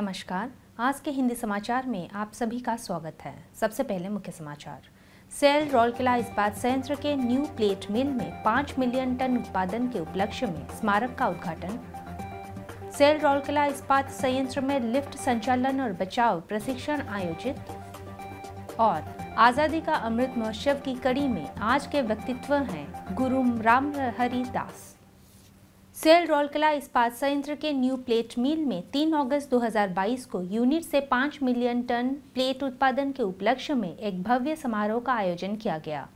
नमस्कार आज के हिंदी समाचार में आप सभी का स्वागत है सबसे पहले मुख्य समाचार सेल किला इस्पात संयंत्र के न्यू प्लेट मिल में पाँच मिलियन टन उत्पादन के उपलक्ष्य में स्मारक का उद्घाटन सेल रोलकिला इस्पात संयंत्र में लिफ्ट संचालन और बचाव प्रशिक्षण आयोजित और आज़ादी का अमृत महोत्सव की कड़ी में आज के व्यक्तित्व हैं गुरु राम हरिदास दास सेल रोलकला इस्पात संयंत्र के न्यू प्लेट मिल में 3 अगस्त 2022 को यूनिट से 5 मिलियन टन प्लेट उत्पादन के उपलक्ष्य में एक भव्य समारोह का आयोजन किया गया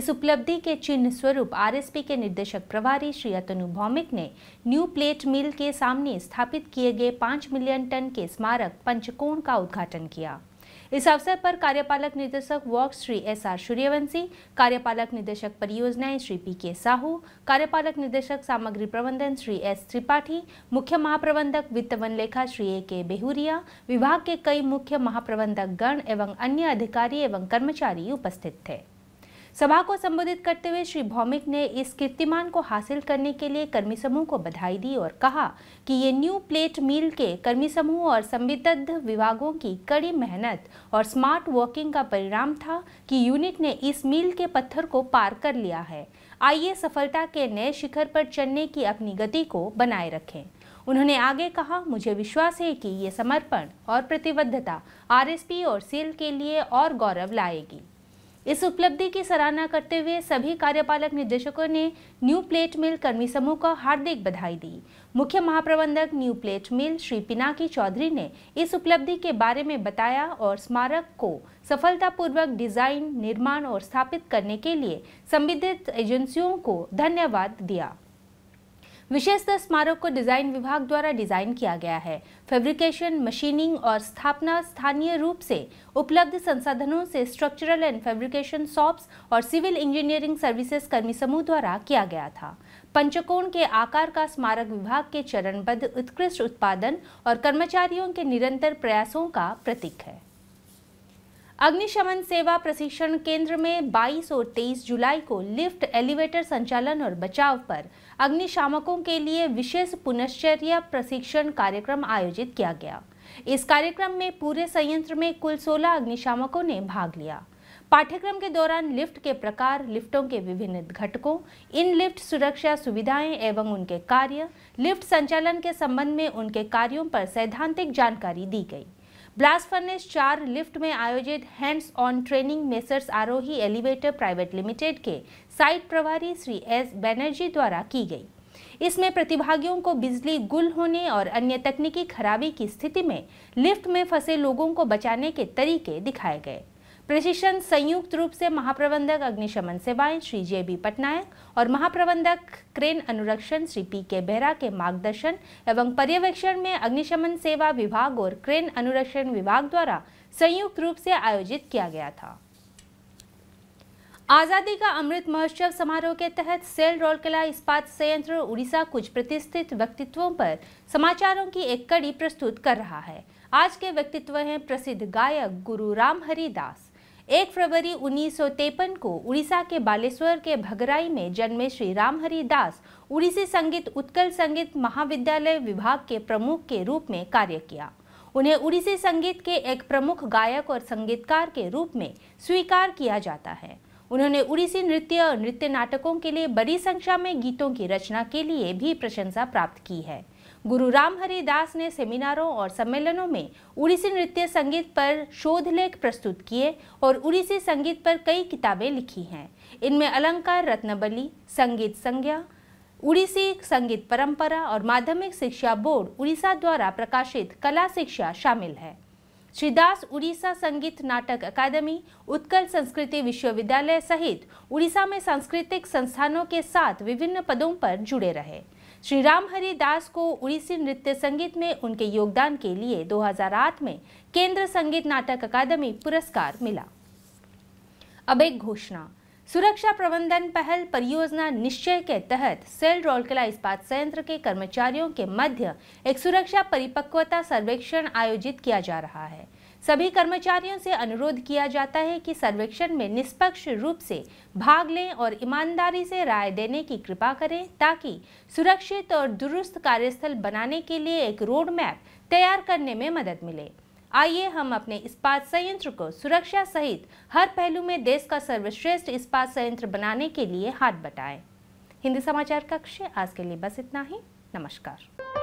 इस उपलब्धि के चिन्ह स्वरूप आरएसपी के निर्देशक प्रभारी श्री अतनु भौमिक ने न्यू प्लेट मिल के सामने स्थापित किए गए 5 मिलियन टन के स्मारक पंचकोण का उद्घाटन किया इस अवसर पर कार्यपालक निदेशक works Shri S R Suryavanshi कार्यपालक निदेशक परियोजनाएं श्री पी के साहू कार्यपालक निदेशक सामग्री प्रबंधन श्री एस त्रिपाठी मुख्य महाप्रबंधक वित्त वन लेखा श्री ए के बेहूरिया विभाग के कई मुख्य महाप्रबंधक गण एवं अन्य अधिकारी एवं कर्मचारी उपस्थित थे सभा को संबोधित करते हुए श्री भौमिक ने इस कीर्तिमान को हासिल करने के लिए कर्मी समूह को बधाई दी और कहा कि ये न्यू प्लेट मिल के कर्मी समूह और संविदद्ध विभागों की कड़ी मेहनत और स्मार्ट वर्किंग का परिणाम था कि यूनिट ने इस मिल के पत्थर को पार कर लिया है आइए सफलता के नए शिखर पर चढ़ने की अपनी गति को बनाए रखें उन्होंने आगे कहा मुझे विश्वास है कि ये समर्पण और प्रतिबद्धता आरएसपी और सेल के लिए और गौरव लाएगी इस उपलब्धि की सराहना करते हुए सभी कार्यपालक निदेशकों ने न्यू प्लेट मिल कर्मी समूह को हार्दिक बधाई दी मुख्य महाप्रबंधक new plate mill Shri Pinaki Chowdhury ने इस उपलब्धि के बारे में बताया और स्मारक को सफलतापूर्वक डिजाइन निर्माण और स्थापित करने के लिए संबंधित एजेंसियों को धन्यवाद दिया विशेषतः स्मारक को डिजाइन विभाग द्वारा डिजाइन किया गया है फैब्रिकेशन मशीनिंग और स्थापना स्थानीय रूप से उपलब्ध संसाधनों से स्ट्रक्चरल एंड फैब्रिकेशन शॉप्स और सिविल इंजीनियरिंग सर्विसेज कर्मी समूह द्वारा किया गया था पंचकोण के आकार का स्मारक विभाग के चरणबद्ध उत्कृष्ट उत्पादन और कर्मचारियों के निरंतर प्रयासों का प्रतीक है अग्निशमन सेवा प्रशिक्षण केंद्र में 22 और 23 जुलाई को लिफ्ट एलिवेटर संचालन और बचाव पर अग्निशामकों के लिए विशेष पुनश्चर्या प्रशिक्षण कार्यक्रम आयोजित किया गया इस कार्यक्रम में पूरे संयंत्र में कुल 16 अग्निशामकों ने भाग लिया पाठ्यक्रम के दौरान लिफ्ट के प्रकार लिफ्टों के विभिन्न घटकों इन लिफ्ट सुरक्षा सुविधाएं एवं उनके कार्य लिफ्ट संचालन के संबंध में उनके कार्यों पर सैद्धांतिक जानकारी दी गई ब्लास्ट फर्नेस चार लिफ्ट में आयोजित hands on training Messrs Arohi elevator private limited के साइट प्रभारी श्री एस बैनर्जी द्वारा की गई इसमें प्रतिभागियों को बिजली गुल होने और अन्य तकनीकी खराबी की स्थिति में लिफ्ट में फंसे लोगों को बचाने के तरीके दिखाए गए प्रशिक्षण संयुक्त रूप से महाप्रबंधक अग्निशमन सेवाएं श्री जे बी पटनायक और महाप्रबंधक क्रेन अनुरक्षण श्री पी के बेहरा के मार्गदर्शन एवं पर्यवेक्षण में अग्निशमन सेवा विभाग और क्रेन अनुरक्षण विभाग द्वारा संयुक्त रूप से आयोजित किया गया था आज़ादी का अमृत महोत्सव समारोह के तहत सेल रोलकला इस्पात संयंत्र उड़ीसा कुछ प्रतिष्ठित व्यक्तित्वों पर समाचारों की एक कड़ी प्रस्तुत कर रहा है आज के व्यक्तित्व हैं प्रसिद्ध गायक गुरु रामहरि दास एक फरवरी उन्नीस को उड़ीसा के बालेश्वर के भगराई में जन्मे श्री रामहरि दास उड़ीसी संगीत उत्कल संगीत महाविद्यालय विभाग के प्रमुख के रूप में कार्य किया उन्हें उड़ीसी संगीत के एक प्रमुख गायक और संगीतकार के रूप में स्वीकार किया जाता है उन्होंने उड़ीसी नृत्य और नृत्य नाटकों के लिए बड़ी संख्या में गीतों की रचना के लिए भी प्रशंसा प्राप्त की है गुरु राम दास ने सेमिनारों और सम्मेलनों में उड़ीसी नृत्य संगीत पर शोध लेख प्रस्तुत किए और उड़ीसी संगीत पर कई किताबें लिखी हैं इनमें अलंकार रत्नबली संगीत संज्ञा उड़ीसी संगीत परंपरा और माध्यमिक शिक्षा बोर्ड उड़ीसा द्वारा प्रकाशित कला शिक्षा शामिल है श्री दास उड़ीसा संगीत नाटक अकादमी उत्कल संस्कृति विश्वविद्यालय सहित उड़ीसा में सांस्कृतिक संस्थानों के साथ विभिन्न पदों पर जुड़े रहे श्री राम हरि दास को उड़ीसी नृत्य संगीत में उनके योगदान के लिए 2008 में केंद्र संगीत नाटक अकादमी पुरस्कार मिला अब एक घोषणा सुरक्षा प्रबंधन पहल परियोजना निश्चय के तहत सेल रोलकला इस्पात संयंत्र के कर्मचारियों के मध्य एक सुरक्षा परिपक्वता सर्वेक्षण आयोजित किया जा रहा है सभी कर्मचारियों से अनुरोध किया जाता है कि सर्वेक्षण में निष्पक्ष रूप से भाग लें और ईमानदारी से राय देने की कृपा करें ताकि सुरक्षित और दुरुस्त कार्यस्थल बनाने के लिए एक रोड मैप तैयार करने में मदद मिले आइए हम अपने इस्पात संयंत्र को सुरक्षा सहित हर पहलू में देश का सर्वश्रेष्ठ इस्पात संयंत्र बनाने के लिए हाथ बटाएं। हिंदी समाचार कक्ष आज के लिए बस इतना ही नमस्कार